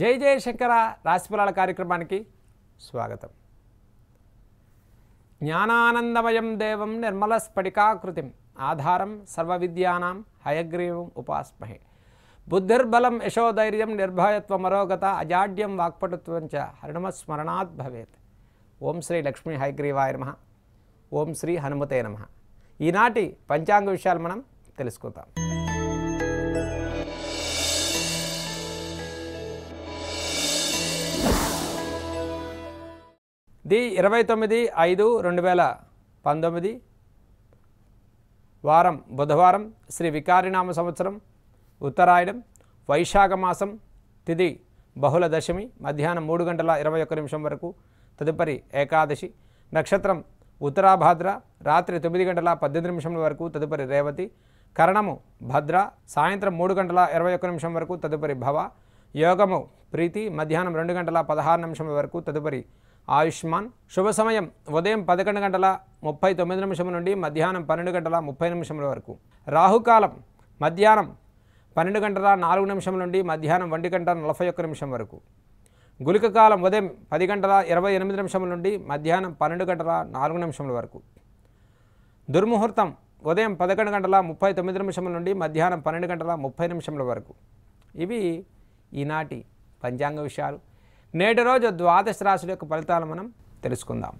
జై జయశంకర రాశిఫలాల కార్యక్రమానికి స్వాగతం జ్ఞానానందమయం దేవం నిర్మల స్ఫటికాకృతిం ఆధారం సర్వ విద్యానాం హయగ్రీవం ఉపాస్మహే బుద్ధిర్బలం యశోధైర్యం నిర్భయత్వ మరోగత అజాడ్యం వాక్పటుత్వం చ హరిణమస్మరణాత్ భవేత్ ఓం శ్రీ లక్ష్మీ హయగ్రీవాయ నమ ఓం శ్రీ హనుమతే నమ ఈనాటి పంచాంగ విషయాలు మనం తెలుసుకుందాం ది ఇరవై తొమ్మిది ఐదు రెండు వేల పంతొమ్మిది వారం బుధవారం శ్రీ వికారినామ సంవత్సరం ఉత్తరాయణం వైశాఖ మాసం తిది బహుళ దశమి మధ్యాహ్నం మూడు గంటల ఇరవై ఒక్క నిమిషం వరకు తదుపరి ఏకాదశి నక్షత్రం ఉత్తరాభద్ర రాత్రి తొమ్మిది గంటల పద్దెనిమిది నిమిషం వరకు తదుపరి రేవతి కరణము భద్ర సాయంత్రం మూడు గంటల ఇరవై ఒక్క నిమిషం వరకు తదుపరి భవ యోగము ప్రీతి మధ్యాహ్నం రెండు గంటల పదహారు నిమిషం వరకు తదుపరి ఆయుష్మాన్ శుభ సమయం ఉదయం పదకొండు గంటల ముప్పై తొమ్మిది నిమిషం నుండి మధ్యాహ్నం పన్నెండు గంటల ముప్పై నిమిషముల వరకు రాహుకాలం మధ్యాహ్నం పన్నెండు గంటల నాలుగు నిమిషం నుండి మధ్యాహ్నం ఒంటి గంట నలభై ఒక్క నిమిషం వరకు గులిక కాలం ఉదయం పది గంటల ఇరవై ఎనిమిది నిమిషముల నుండి మధ్యాహ్నం పన్నెండు గంటల నాలుగు నిమిషముల వరకు దుర్ముహూర్తం ఉదయం పదకొండు గంటల ముప్పై తొమ్మిది నిమిషముల నుండి మధ్యాహ్నం పన్నెండు గంటల ముప్పై నిమిషముల వరకు ఇవి ఈనాటి పంచాంగ విషయాలు నేటి రోజు ద్వాదశ రాశుల యొక్క ఫలితాలు మనం తెలుసుకుందాం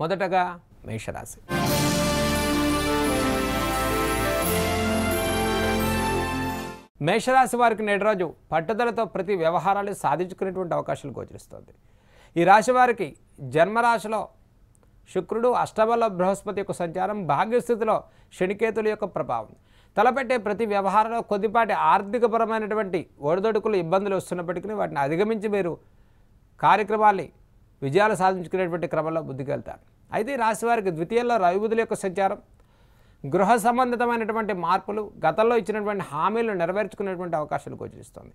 మొదటగా మేషరాశి మేషరాశి వారికి నేటి రోజు పట్టుదలతో ప్రతి వ్యవహారాలు సాధించుకునేటువంటి అవకాశాలు గోచరిస్తుంది ఈ రాశి వారికి జన్మరాశిలో శుక్రుడు అష్టబల బృహస్పతి యొక్క సంచారం భాగ్యస్థితిలో శనికేతుల యొక్క ప్రభావం తలపెట్టే ప్రతి వ్యవహారంలో కొద్దిపాటి ఆర్థికపరమైనటువంటి ఒడిదొడుకులు ఇబ్బందులు వస్తున్నప్పటికీ వాటిని అధిగమించి మీరు కార్యక్రమాన్ని విజయాలు సాధించుకునేటువంటి క్రమంలో బుద్ధికెళ్తారు అయితే రాశివారికి ద్వితీయంలో రవిబుధుల యొక్క సంచారం గృహ సంబంధితమైనటువంటి మార్పులు గతంలో ఇచ్చినటువంటి హామీలు నెరవేర్చుకునేటువంటి అవకాశాలు గోచరిస్తుంది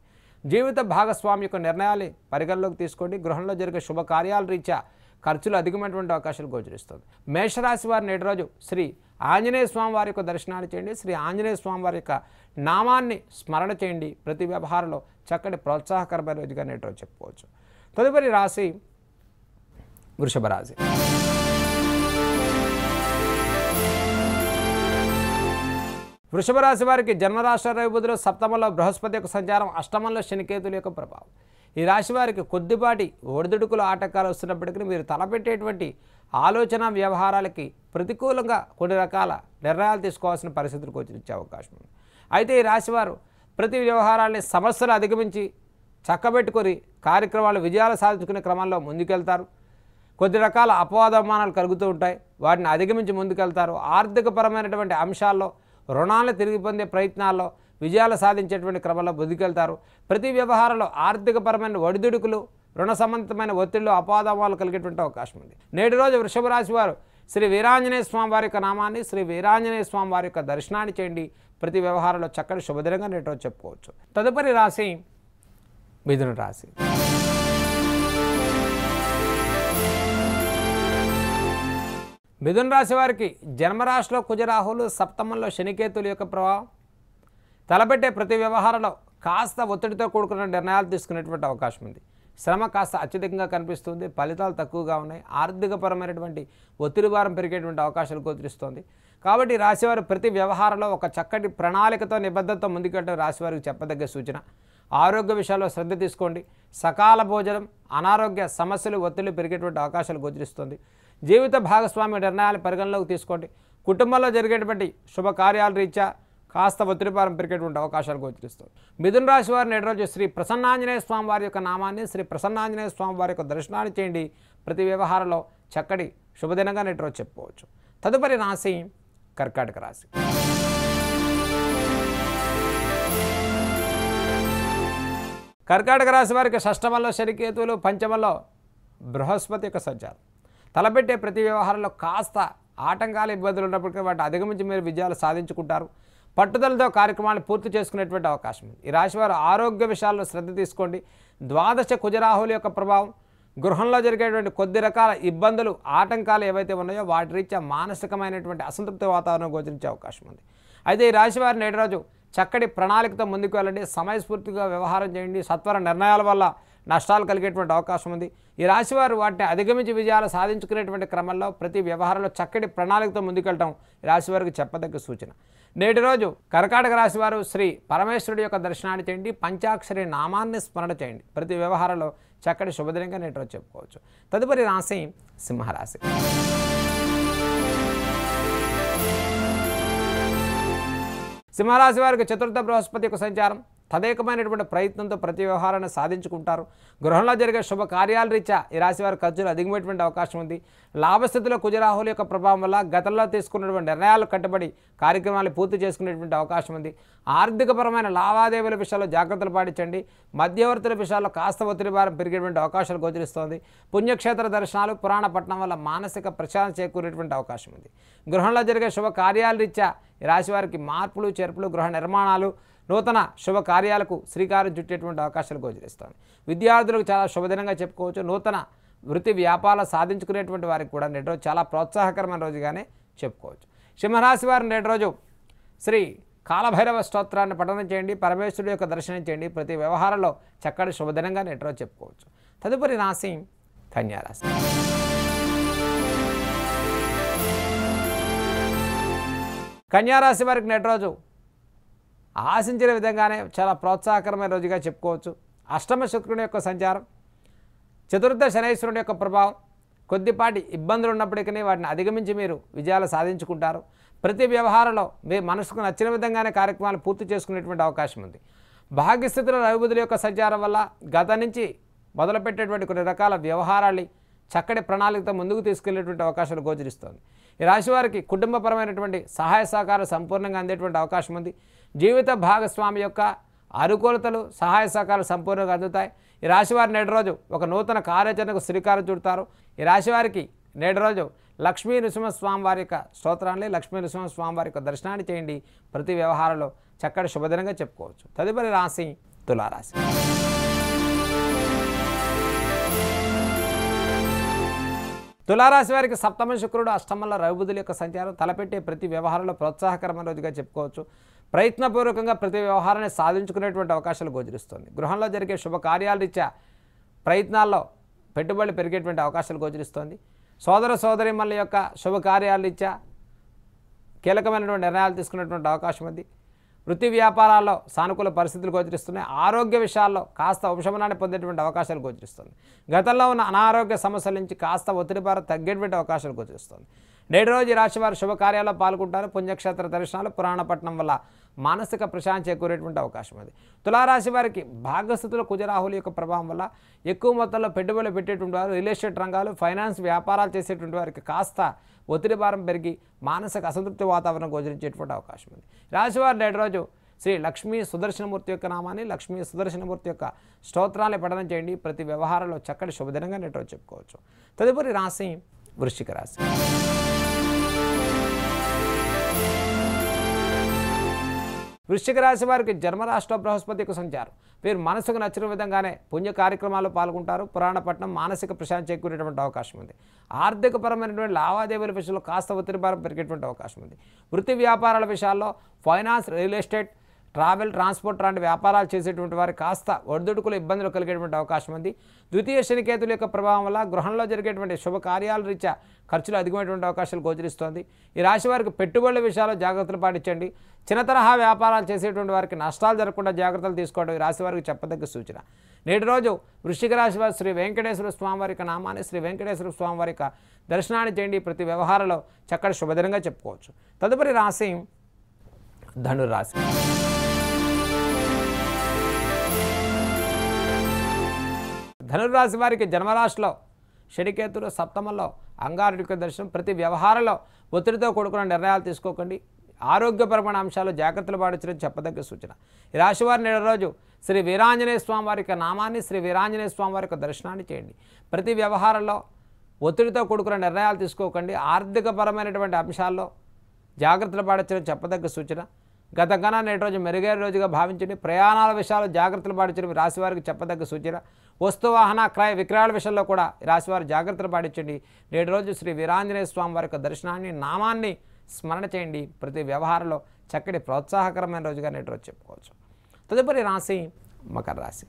జీవిత భాగస్వామి యొక్క నిర్ణయాలు పరిగణలోకి తీసుకోండి గృహంలో జరిగే శుభకార్యాల రీత్యా ఖర్చులు అధికమైనటువంటి అవకాశాలు గోచరిస్తుంది మేషరాశి వారి నేటి రోజు శ్రీ ఆంజనేయ స్వామి వారి యొక్క దర్శనాలు చేయండి శ్రీ ఆంజనేయ స్వామి వారి యొక్క నామాన్ని స్మరణ చేయండి ప్రతి వ్యవహారంలో చక్కటి ప్రోత్సాహకరమైన రోజుగా నేటి రోజు చెప్పుకోవచ్చు తదుపరి రాశి వృషభ రాశి వృషభ రాశి వారికి జన్మరాష్ట్ర రవిబుధులు సప్తమంలో బృహస్పతి యొక్క సంచారం అష్టమంలో శనికేతుల యొక్క ప్రభావం ఈ రాశి వారికి కొద్దిపాటి ఓడిదుడుకులు ఆటంకాలు వస్తున్నప్పటికీ మీరు తలపెట్టేటువంటి ఆలోచన వ్యవహారాలకి ప్రతికూలంగా కొన్ని రకాల నిర్ణయాలు తీసుకోవాల్సిన పరిస్థితులకు వచ్చే అవకాశం ఉంది అయితే ఈ రాశివారు ప్రతి వ్యవహారాన్ని సమస్యలు అధిగమించి చక్కబెట్టుకొని కార్యక్రమాలు విజయాలు సాధించుకునే క్రమంలో ముందుకెళ్తారు కొద్ది రకాల అపవాదమానాలు కలుగుతూ ఉంటాయి వాటిని అధిగమించి ముందుకెళ్తారు ఆర్థికపరమైనటువంటి అంశాల్లో రుణాలను తిరిగి పొందే ప్రయత్నాల్లో విజయాలు సాధించేటువంటి క్రమంలో బుద్ధికెళ్తారు ప్రతి వ్యవహారంలో ఆర్థికపరమైన ఒడిదుడుకులు రుణ సంబంధమైన ఒత్తిళ్లు అపాదమాలు కలిగేటువంటి అవకాశం ఉంది నేటి రోజు వృషభ రాశి వారు శ్రీ వీరాంజనేయ స్వామి వారి యొక్క నామాన్ని శ్రీ వీరాంజనేయ స్వామి వారి యొక్క దర్శనాన్ని చేయండి ప్రతి వ్యవహారంలో చక్కటి శుభదినంగా నేటి రోజు చెప్పుకోవచ్చు తదుపరి రాశి మిథున రాశి మిథున్ రాశి వారికి జన్మరాశిలో కుజరాహులు సప్తమంలో శనికేతుల యొక్క ప్రభావం తలపెట్టే ప్రతి వ్యవహారంలో కాస్త ఒత్తిడితో కూడుకున్న నిర్ణయాలు తీసుకునేటువంటి అవకాశం ఉంది శ్రమ కాస్త అత్యధికంగా కనిపిస్తుంది ఫలితాలు తక్కువగా ఉన్నాయి ఆర్థికపరమైనటువంటి ఒత్తిడి భారం పెరిగేటువంటి అవకాశాలు గోచరిస్తోంది కాబట్టి రాశివారు ప్రతి వ్యవహారంలో ఒక చక్కటి ప్రణాళికతో నిబద్ధతతో ముందుకెళ్ళడం రాశివారికి చెప్పదగ్గ సూచన ఆరోగ్య విషయాల్లో శ్రద్ధ తీసుకోండి సకాల భోజనం అనారోగ్య సమస్యలు ఒత్తిళ్లు పెరిగేటువంటి అవకాశాలు గోచరిస్తుంది జీవిత భాగస్వామి నిర్ణయాలు పరిగణలోకి తీసుకోండి కుటుంబంలో జరిగేటువంటి శుభకార్యాల రీత్యా కాస్త ఒత్తిడిపారం పెరిగేటువంటి అవకాశాలు గోచరిస్తుంది మిథున రాశి వారిని ఎడరోజు శ్రీ ప్రసన్నాంజనేయ స్వామి వారి యొక్క నామాన్ని శ్రీ ప్రసన్నాంజనేయ స్వామి వారి యొక్క దర్శనాన్ని చేయండి ప్రతి వ్యవహారంలో చక్కటి శుభదినంగా నెట్రోజు చెప్పుకోవచ్చు తదుపరి రాశి కర్కాటక రాశి కర్కాటక రాశి వారికి షష్టమంలో శనికేతువులు పంచమంలో బృహస్పతి యొక్క సంచారం తలపెట్టే ప్రతి వ్యవహారంలో కాస్త ఆటంకాలు ఇబ్బందులు ఉన్నప్పటికీ వాటి అధిగమించి మీరు విజయాలు సాధించుకుంటారు పట్టుదలతో కార్యక్రమాలు పూర్తి చేసుకునేటువంటి అవకాశం ఉంది ఈ రాశివారు ఆరోగ్య విషయాల్లో శ్రద్ధ తీసుకోండి ద్వాదశ కుజరాహుల యొక్క ప్రభావం గృహంలో జరిగేటువంటి కొద్ది రకాల ఇబ్బందులు ఆటంకాలు ఏవైతే ఉన్నాయో వాటి రీత్యా మానసికమైనటువంటి అసంతృప్తి వాతావరణం గోచరించే అవకాశం ఉంది అయితే ఈ రాశివారి నేటి రోజు చక్కటి ప్రణాళికతో ముందుకు వెళ్ళండి సమయస్ఫూర్తిగా వ్యవహారం చేయండి సత్వర నిర్ణయాల వల్ల నష్టాలు కలిగేటువంటి అవకాశం ఉంది ఈ రాశివారు వాటిని అధిగమించి విజయాలు సాధించుకునేటువంటి క్రమంలో ప్రతి వ్యవహారంలో చక్కటి ప్రణాళికతో ముందుకెళ్ళటం రాశివారికి చెప్పదగ్గ సూచన నేటి రోజు కర్కాటక రాశివారు శ్రీ పరమేశ్వరుడి యొక్క దర్శనాన్ని చేయండి పంచాక్షరి నామాన్ని స్మరణ చేయండి ప్రతి వ్యవహారంలో చక్కటి శుభదినంగా నేటి రోజు చెప్పుకోవచ్చు తదుపరి రాశి సింహరాశి సింహరాశి వారికి చతుర్థ బృహస్పతి యొక్క సంచారం తదేకమైనటువంటి ప్రయత్నంతో ప్రతి వ్యవహారాన్ని సాధించుకుంటారు గృహంలో జరిగే శుభ కార్యాల రీత్యా ఈ రాశి వారి ఖర్చులు అధిగమైనటువంటి అవకాశం ఉంది లాభస్థితిలో కుజరాహుల యొక్క ప్రభావం వల్ల గతంలో తీసుకున్నటువంటి నిర్ణయాలు కట్టుబడి కార్యక్రమాలు పూర్తి చేసుకునేటువంటి అవకాశం ఉంది ఆర్థికపరమైన లావాదేవీల విషయాల్లో జాగ్రత్తలు పాటించండి మధ్యవర్తుల విషయాల్లో కాస్త ఒత్తిడి భారం పెరిగేటువంటి అవకాశాలు గోచరిస్తోంది పుణ్యక్షేత్ర దర్శనాలు పురాణ పట్టణం వల్ల మానసిక ప్రశాంతి చేకూరేటువంటి అవకాశం ఉంది గృహంలో జరిగే శుభ కార్యాల రీత్యా ఈ రాశివారికి మార్పులు చేర్పులు గృహ నిర్మాణాలు నూతన శుభకార్యాలకు శ్రీకారం చుట్టేటువంటి అవకాశాలు గోచరిస్తాను విద్యార్థులకు చాలా శుభదినంగా చెప్పుకోవచ్చు నూతన వృత్తి వ్యాపారాలు సాధించుకునేటువంటి వారికి కూడా నేటి రోజు చాలా ప్రోత్సాహకరమైన రోజుగానే చెప్పుకోవచ్చు సింహరాశి వారు నేటి రోజు శ్రీ కాలభైరవ స్తోత్రాన్ని పఠనం చేయండి పరమేశ్వరుడు యొక్క దర్శనం చేయండి ప్రతి వ్యవహారంలో చక్కటి శుభదినంగా నేటి రోజు చెప్పుకోవచ్చు తదుపరి రాశి కన్యారాశి కన్యారాశి వారికి నేటి రోజు ఆశించిన విధంగానే చాలా ప్రోత్సాహకరమైన రోజుగా చెప్పుకోవచ్చు అష్టమ శుక్రుని యొక్క సంచారం చతుర్థ శనైశ్వరుని యొక్క ప్రభావం కొద్దిపాటి ఇబ్బందులు ఉన్నప్పటికీ వాటిని అధిగమించి మీరు విజయాలు సాధించుకుంటారు ప్రతి వ్యవహారంలో మీ మనసుకు నచ్చిన విధంగానే కార్యక్రమాలు పూర్తి చేసుకునేటువంటి అవకాశం ఉంది భాగ్యస్థితిలో రవిబుధుల యొక్క సంచారం వల్ల గత నుంచి మొదలుపెట్టేటువంటి కొన్ని రకాల వ్యవహారాలు చక్కటి ప్రణాళికతో ముందుకు తీసుకెళ్లేటువంటి అవకాశాలు గోచరిస్తోంది ఈ రాశివారికి కుటుంబపరమైనటువంటి సహాయ సహకారాలు సంపూర్ణంగా అందేటువంటి అవకాశం ఉంది జీవిత భాగస్వామి యొక్క అనుకూలతలు సహాయ సహకారాలు సంపూర్ణంగా అందుతాయి ఈ రాశివారి నేటి రోజు ఒక నూతన కార్యాచరణకు శ్రీకారం చుడతారు ఈ రాశివారికి నేటి రోజు లక్ష్మీ నృసింహస్వామి వారి యొక్క స్తోత్రాన్ని లక్ష్మీ నృసింహస్వామి వారి యొక్క దర్శనాన్ని చేయండి ప్రతి వ్యవహారంలో చక్కటి శుభదినంగా చెప్పుకోవచ్చు తదుపరి రాశి తులారాశి తులారాశి వారికి సప్తమ శుక్రుడు అష్టమంలో రవిబుధుల యొక్క సంచారం తలపెట్టే ప్రతి వ్యవహారంలో ప్రోత్సాహకరమైన రోజుగా చెప్పుకోవచ్చు ప్రయత్నపూర్వకంగా ప్రతి వ్యవహారాన్ని సాధించుకునేటువంటి అవకాశాలు గోచరిస్తుంది గృహంలో జరిగే శుభకార్యాల రీత్యా ప్రయత్నాల్లో పెట్టుబడులు పెరిగేటువంటి అవకాశాలు గోచరిస్తుంది సోదర సోదరిమల యొక్క శుభకార్యాల రీత్యా కీలకమైనటువంటి నిర్ణయాలు తీసుకునేటువంటి అవకాశం ఉంది వృత్తి వ్యాపారాల్లో సానుకూల పరిస్థితులు గోచరిస్తున్నాయి ఆరోగ్య విషయాల్లో కాస్త ఉపశమనాన్ని పొందేటువంటి అవకాశాలు గోచరిస్తుంది గతంలో ఉన్న అనారోగ్య సమస్యల నుంచి కాస్త ఒత్తిడి పార తగ్గేటువంటి అవకాశాలు గోచరిస్తుంది నేటి రోజు రాశివారు శుభకార్యాల్లో పాల్గొంటారు పుణ్యక్షేత్ర దర్శనాలు పురాణపట్నం వల్ల మానసిక ప్రశాంతి చేకూరేటువంటి అవకాశం ఉంది తులారాశి వారికి భాగస్థితులు కుజరాహుల యొక్క ప్రభావం వల్ల ఎక్కువ మొత్తంలో పెట్టుబడులు పెట్టేటువంటి వారు రియల్ ఎస్టేట్ రంగాలు ఫైనాన్స్ వ్యాపారాలు చేసేటువంటి వారికి కాస్త ఒత్తిడి భారం పెరిగి మానసిక అసంతృప్తి వాతావరణం గోచరించేటువంటి అవకాశం ఉంది రాశివారి నేటి రోజు శ్రీ లక్ష్మీ సుదర్శనమూర్తి యొక్క నామాన్ని లక్ష్మీ సుదర్శనమూర్తి యొక్క స్తోత్రాన్ని పఠనం చేయండి ప్రతి వ్యవహారంలో చక్కటి శుభదినంగా నేటి రోజు చెప్పుకోవచ్చు తదుపరి రాశి వృశ్చిక రాశి వృశ్చిక రాశి వారికి జన్మరాష్ట్ర బృహస్పతి యొక్క సంచారం వీరు మనసుకు నచ్చిన విధంగానే పుణ్య కార్యక్రమాల్లో పాల్గొంటారు పురాణపట్నం మానసిక ప్రశాంతి చేకూరేటువంటి అవకాశం ఉంది ఆర్థికపరమైనటువంటి లావాదేవీల విషయంలో కాస్త ఒత్తిడి భారం పెరిగేటువంటి అవకాశం ఉంది వృత్తి వ్యాపారాల విషయాల్లో finance real estate travel transport లాంటి వ్యాపారాలు చేసేటువంటి వారు కాస్త ఒడిదుడుకులు ఇబ్బందులు కలిగేటువంటి అవకాశం ఉంది ద్వితీయ శనికేతుల యొక్క ప్రభావం వల్ల గృహంలో జరిగేటువంటి శుభకార్యాల రీత్యా ఖర్చులు అధికమైనటువంటి అవకాశాలు గోచరిస్తోంది ఈ రాశి వారికి పెట్టుబడుల విషయాల్లో జాగ్రత్తలు పాటించండి చిన్న తరహా వ్యాపారాలు చేసేటువంటి వారికి నష్టాలు జరగకుండా జాగ్రత్తలు తీసుకోవడం ఈ రాశి వారికి చెప్పదగ్గ సూచన నేటి రోజు వృషిక రాశి వారి శ్రీ వెంకటేశ్వర స్వామివారి యొక్క నామాన్ని శ్రీ వెంకటేశ్వర స్వామివారి యొక్క దర్శనాన్ని చేయండి ప్రతి వ్యవహారంలో చక్కటి శుభదినంగా చెప్పుకోవచ్చు తదుపరి రాశి ధనురాశి ధనుర్రాశి వారికి జన్మరాశిలో షడికేతులు సప్తమంలో అంగారుడిక దర్శనం ప్రతి వ్యవహారంలో ఒత్తిడితో కూడుకున్న నిర్ణయాలు తీసుకోకండి ఆరోగ్యపరమైన అంశాలు జాగ్రత్తలు పాటించడం చెప్పదగ్గ సూచన ఈ రాశివారి నెల రోజు శ్రీ వీరాంజనేయ స్వామి వారి యొక్క నామాన్ని శ్రీ వీరాంజనేయ స్వామి వారి యొక్క దర్శనాన్ని చేయండి ప్రతి వ్యవహారంలో ఒత్తిడితో కూడుకున్న నిర్ణయాలు తీసుకోకండి ఆర్థికపరమైనటువంటి అంశాల్లో జాగ్రత్తలు పాటించడం చెప్పదగ్గ సూచన గత కన్నా నేటి రోజు మెరుగైన రోజుగా భావించండి ప్రయాణాల విషయాలు జాగ్రత్తలు పాటించడం రాశివారికి చెప్పదగ్గ సూచన వస్తు వాహన క్రయ విక్రయాల విషయంలో కూడా రాశివారు జాగ్రత్తలు పాటించండి నేటి రోజు శ్రీ వీరాంజనేయ స్వామి వారి దర్శనాన్ని నామాన్ని స్మరణ చేయండి ప్రతి వ్యవహారంలో చక్కటి ప్రోత్సాహకరమైన రోజుగా నేటి రోజు చెప్పుకోవచ్చు తదుపరి రాశి మకర రాశి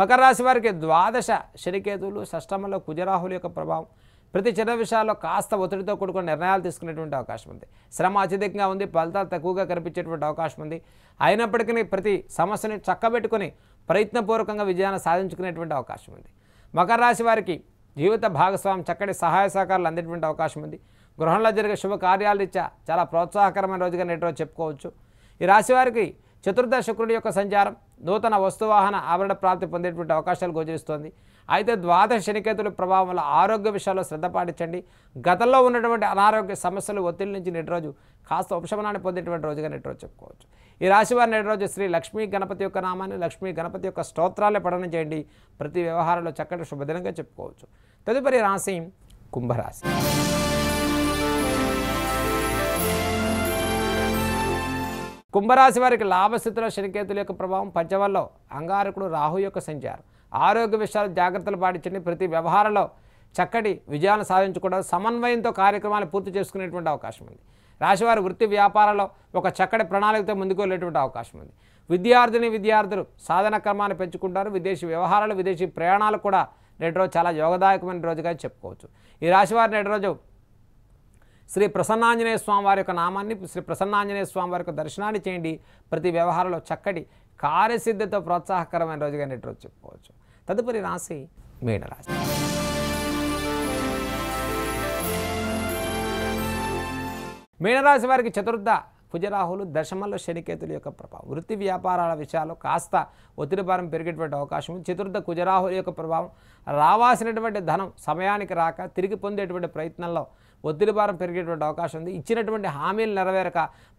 మకర రాశి వారికి ద్వాదశ శనికేతువులు షష్టమంలో కుజరాహుల యొక్క ప్రభావం ప్రతి చిన్న విషయాల్లో కాస్త ఒత్తిడితో కూడుకున్న నిర్ణయాలు తీసుకునేటువంటి అవకాశం ఉంది శ్రమ అత్యధికంగా ఉంది ఫలితాలు తక్కువగా కనిపించేటువంటి అవకాశం ఉంది అయినప్పటికీ ప్రతి సమస్యని చక్కబెట్టుకుని ప్రయత్నపూర్వకంగా విజయాన్ని సాధించుకునేటువంటి అవకాశం ఉంది మకర రాశి వారికి జీవిత భాగస్వామి చక్కటి సహాయ సహకారాలు అందేటువంటి అవకాశం ఉంది గృహంలో జరిగే శుభ రీత్యా చాలా ప్రోత్సాహకరమైన రోజుగా నేటి రోజు చెప్పుకోవచ్చు ఈ రాశి వారికి చతుర్థ శుక్రుడి యొక్క సంచారం నూతన వస్తువాహన ఆవరణ ప్రాప్తి పొందేటువంటి అవకాశాలు గోచరిస్తోంది అయితే ద్వాదశ శనికేతుల ప్రభావం వల్ల ఆరోగ్య విషయాల్లో శ్రద్ధ పాటించండి గతంలో ఉన్నటువంటి అనారోగ్య సమస్యలు ఒత్తిడి నుంచి నేటి రోజు కాస్త ఉపశమనాన్ని పొందేటువంటి రోజుగా నేటి రోజు చెప్పుకోవచ్చు ఈ రాశి వారి నేటి రోజు శ్రీ లక్ష్మీ గణపతి యొక్క నామాన్ని లక్ష్మీ గణపతి యొక్క స్తోత్రాలే పఠనం చేయండి ప్రతి వ్యవహారంలో చక్కటి శుభదినంగా చెప్పుకోవచ్చు తదుపరి రాశి కుంభరాశి కుంభరాశి వారికి లాభస్థితిలో శనికేతుల యొక్క ప్రభావం పంచవల్లో అంగారకుడు రాహు యొక్క సంచారం ఆరోగ్య విషయాలు జాగ్రత్తలు పాటించండి ప్రతి వ్యవహారంలో చక్కటి విజయాలను సాధించకూడదు సమన్వయంతో కార్యక్రమాలు పూర్తి చేసుకునేటువంటి అవకాశం ఉంది రాశివారి వృత్తి వ్యాపారాల్లో ఒక చక్కటి ప్రణాళికతో ముందుకు వెళ్ళేటువంటి అవకాశం ఉంది విద్యార్థిని విద్యార్థులు సాధన క్రమాన్ని పెంచుకుంటారు విదేశీ వ్యవహారాలు విదేశీ ప్రయాణాలు కూడా నేటి రోజు చాలా యోగదాయకమైన రోజుగా చెప్పుకోవచ్చు ఈ రాశివారి నేటి రోజు శ్రీ ప్రసన్నాంజనేయ స్వామి వారి యొక్క నామాన్ని శ్రీ ప్రసన్నాంజనేయ స్వామి వారి యొక్క దర్శనాన్ని చేయండి ప్రతి వ్యవహారంలో చక్కటి కార్యసిద్ధతో ప్రోత్సాహకరమైన రోజుగా రోజు చెప్పుకోవచ్చు తదుపరి రాశి మీనరాశి మీనరాశి వారికి చతుర్థ కుజరాహులు దశమల్లో శనికేతుల యొక్క ప్రభావం వృత్తి వ్యాపారాల విషయాలు కాస్త ఒత్తిడిభారం పెరిగేటువంటి అవకాశం చతుర్థ కుజరాహుల యొక్క ప్రభావం రావాల్సినటువంటి ధనం సమయానికి రాక తిరిగి పొందేటువంటి ప్రయత్నంలో ఒత్తిడిభారం పెరిగేటువంటి అవకాశం ఉంది ఇచ్చినటువంటి హామీలు నెరవేరక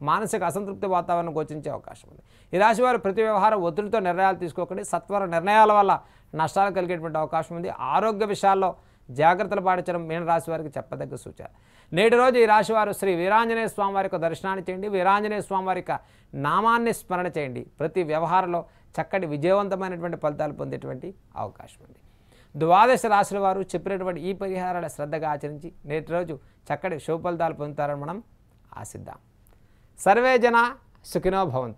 మానసిక అసంతృప్తి వాతావరణం గోచించే అవకాశం ఉంది ఈ రాశి వారు ప్రతి వ్యవహారం ఒత్తిడితో నిర్ణయాలు తీసుకోకండి సత్వర నిర్ణయాల వల్ల నష్టాలు కలిగేటువంటి అవకాశం ఉంది ఆరోగ్య విషయాల్లో జాగ్రత్తలు పాటించడం మీనరాశి వారికి చెప్పదగ్గ సూచన నేటి రోజు ఈ రాశివారు శ్రీ వీరాంజనేయ స్వామివారి యొక్క దర్శనాన్ని చేయండి వీరాంజనేయ స్వామివారి యొక్క నామాన్ని స్మరణ చేయండి ప్రతి వ్యవహారంలో చక్కటి విజయవంతమైనటువంటి ఫలితాలు పొందేటువంటి అవకాశం ఉంది ద్వాదశ రాశుల వారు చెప్పినటువంటి ఈ పరిహారాల శ్రద్ధగా ఆచరించి నేటి రోజు చక్కటి శుభ ఫలితాలు పొందుతారని మనం ఆశిద్దాం సర్వే జన సుఖినో భవంతు